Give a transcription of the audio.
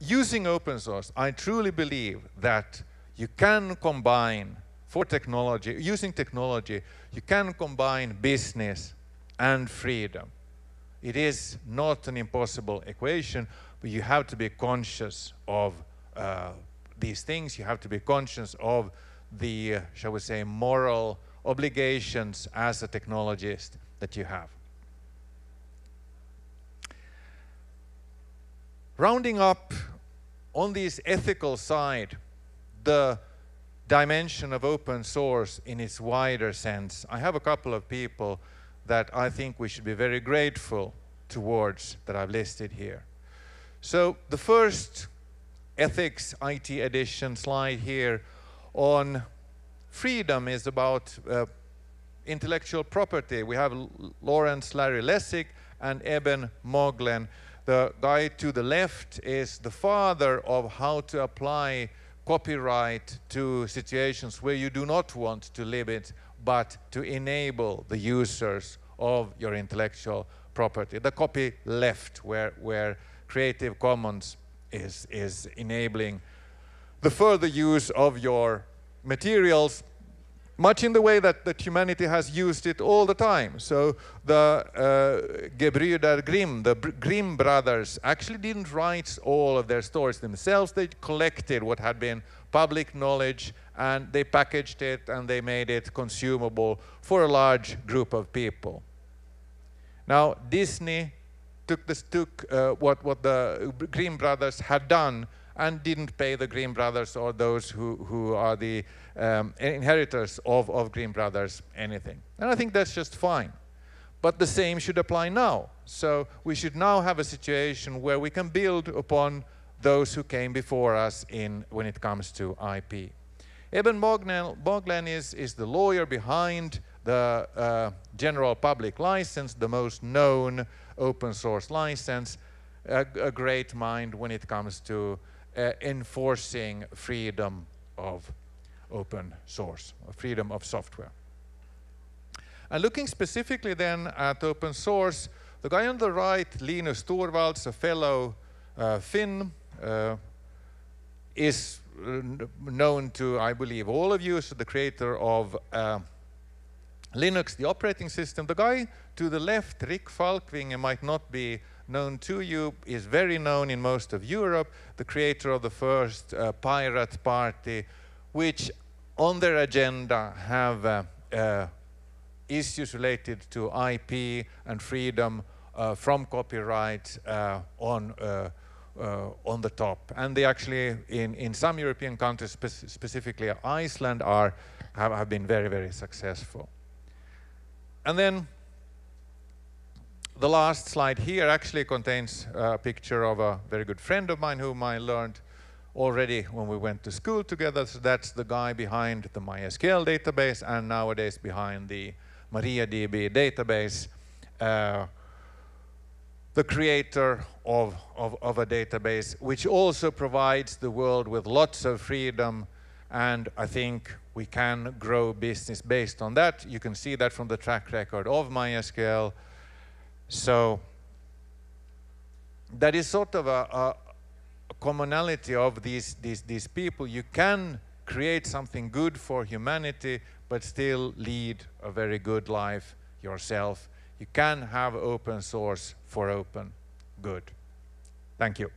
using open source, I truly believe that you can combine for technology, using technology, you can combine business and freedom. It is not an impossible equation, but you have to be conscious of uh, these things. You have to be conscious of the, uh, shall we say, moral obligations as a technologist that you have. Rounding up on this ethical side, the dimension of open source in its wider sense, I have a couple of people that I think we should be very grateful towards that I've listed here. So the first ethics IT edition slide here on freedom is about uh, intellectual property. We have Lawrence Larry Lessig and Eben Moglen the guy to the left is the father of how to apply copyright to situations where you do not want to limit, but to enable the users of your intellectual property. The copy left, where, where Creative Commons is, is enabling the further use of your materials much in the way that, that humanity has used it all the time. So the uh, Gebrüder Grimm, the Grimm brothers, actually didn't write all of their stories themselves. They collected what had been public knowledge and they packaged it and they made it consumable for a large group of people. Now, Disney took, this, took uh, what, what the Grimm brothers had done and didn't pay the Green brothers or those who, who are the um, inheritors of, of Green brothers anything. And I think that's just fine. But the same should apply now. So we should now have a situation where we can build upon those who came before us in when it comes to IP. Eben Boglan is, is the lawyer behind the uh, general public license, the most known open source license, a, a great mind when it comes to uh, enforcing freedom of open source, freedom of software. And looking specifically then at open source, the guy on the right, Linus Torvalds, a fellow uh, Finn, uh, is known to, I believe, all of you, so the creator of uh, Linux, the operating system. The guy to the left, Rick Falkving, might not be known to you, is very known in most of Europe, the creator of the first uh, pirate party, which on their agenda have uh, uh, issues related to IP and freedom uh, from copyright uh, on, uh, on the top. And they actually, in, in some European countries, spe specifically Iceland, are, have, have been very, very successful. And then the last slide here actually contains a picture of a very good friend of mine whom I learned already when we went to school together. So that's the guy behind the MySQL database and nowadays behind the MariaDB database, uh, the creator of, of, of a database, which also provides the world with lots of freedom. And I think we can grow business based on that. You can see that from the track record of MySQL. So that is sort of a, a commonality of these, these, these people. You can create something good for humanity, but still lead a very good life yourself. You can have open source for open good. Thank you.